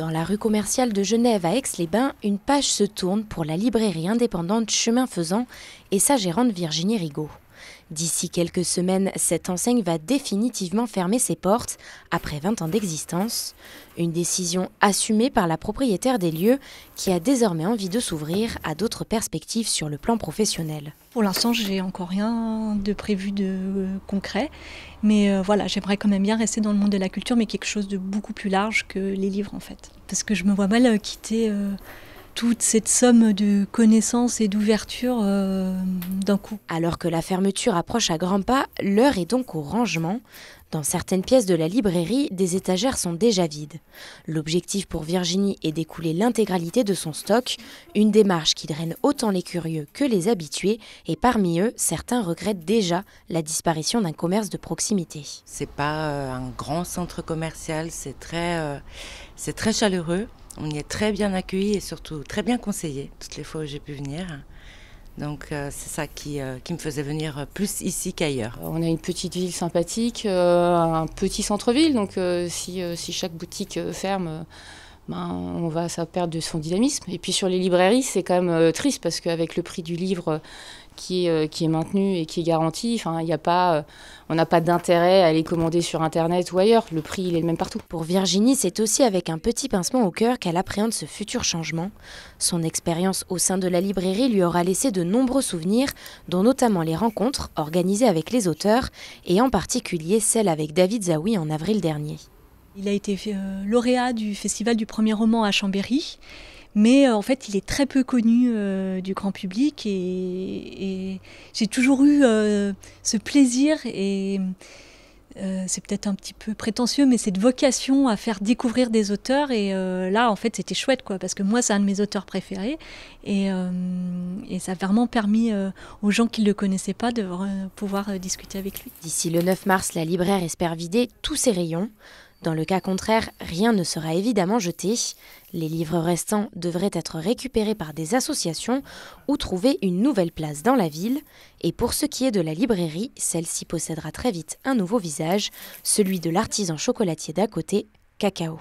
Dans la rue commerciale de Genève à Aix-les-Bains, une page se tourne pour la librairie indépendante Chemin Faisant et sa gérante Virginie Rigaud. D'ici quelques semaines, cette enseigne va définitivement fermer ses portes après 20 ans d'existence, une décision assumée par la propriétaire des lieux qui a désormais envie de s'ouvrir à d'autres perspectives sur le plan professionnel. Pour l'instant, j'ai encore rien de prévu de euh, concret, mais euh, voilà, j'aimerais quand même bien rester dans le monde de la culture, mais quelque chose de beaucoup plus large que les livres en fait. Parce que je me vois mal euh, quitter toute cette somme de connaissances et d'ouverture d'un coup. Alors que la fermeture approche à grands pas, l'heure est donc au rangement, dans certaines pièces de la librairie, des étagères sont déjà vides. L'objectif pour Virginie est d'écouler l'intégralité de son stock, une démarche qui draine autant les curieux que les habitués, et parmi eux, certains regrettent déjà la disparition d'un commerce de proximité. C'est pas euh, un grand centre commercial, c'est très, euh, c'est très chaleureux. On y est très bien accueilli et surtout très bien conseillé. toutes les fois où j'ai pu venir. Donc euh, c'est ça euh, qui, me faisait venir euh, plus ici qu'ailleurs. On a une petite ville sympathique, un petit centre-ville, donc si, chaque boutique ferme ben, on va, ça perdre de son dynamisme. Et puis sur les librairies, c'est quand même euh, triste parce qu'avec le prix du livre euh, euh, qui est, maintenu et qui est garanti, y a pas, on n'a pas d'intérêt à les commander sur Internet ou ailleurs. Le prix, il est le même partout. Pour Virginie, c'est aussi avec un petit pincement au cœur qu'elle appréhende ce futur changement. Son expérience au sein de la librairie lui aura laissé de nombreux souvenirs, dont notamment les rencontres organisées avec les auteurs et en particulier celle avec David Zawi en avril dernier. Il a été euh, lauréat du Festival du premier roman à Chambéry, mais euh, en fait il est très peu connu euh, du grand public et, j'ai toujours eu ce plaisir et c'est peut-être un petit peu prétentieux, mais cette vocation à faire découvrir des auteurs. Et là, en fait, c'était chouette, quoi, parce que moi, c'est un de mes auteurs préférés. Et, et ça a vraiment permis aux gens qui ne le connaissaient pas de pouvoir discuter avec lui. D'ici le 9 mars, la libraire espère vider tous ses rayons. Dans le cas contraire, rien ne sera évidemment jeté. Les livres restants devraient être récupérés par des associations ou trouver une nouvelle place dans la ville. Et pour ce qui est de la librairie, celle-ci possédera très vite un nouveau visage, celui de l'artisan chocolatier d'à côté, Cacao.